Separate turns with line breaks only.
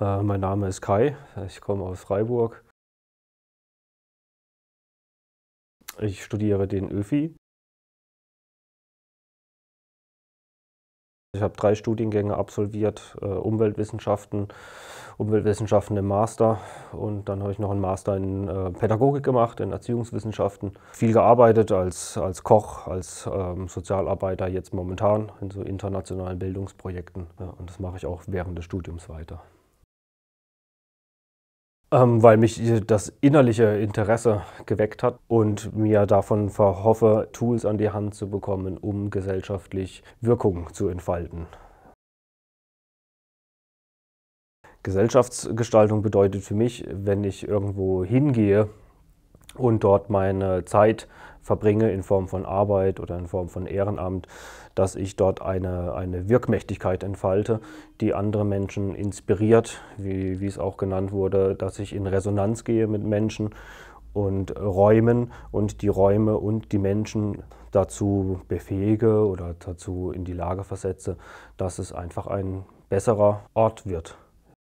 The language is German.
Äh, mein Name ist Kai, ich komme aus Freiburg. Ich studiere den ÖFI. Ich habe drei Studiengänge absolviert, äh, Umweltwissenschaften, Umweltwissenschaften im Master und dann habe ich noch einen Master in äh, Pädagogik gemacht, in Erziehungswissenschaften. Viel gearbeitet als, als Koch, als ähm, Sozialarbeiter jetzt momentan in so internationalen Bildungsprojekten ja, und das mache ich auch während des Studiums weiter. Ähm, weil mich das innerliche Interesse geweckt hat und mir davon verhoffe, Tools an die Hand zu bekommen, um gesellschaftlich Wirkung zu entfalten. Gesellschaftsgestaltung bedeutet für mich, wenn ich irgendwo hingehe, und dort meine Zeit verbringe in Form von Arbeit oder in Form von Ehrenamt, dass ich dort eine, eine Wirkmächtigkeit entfalte, die andere Menschen inspiriert, wie, wie es auch genannt wurde, dass ich in Resonanz gehe mit Menschen und Räumen und die Räume und die Menschen dazu befähige oder dazu in die Lage versetze, dass es einfach ein besserer Ort wird.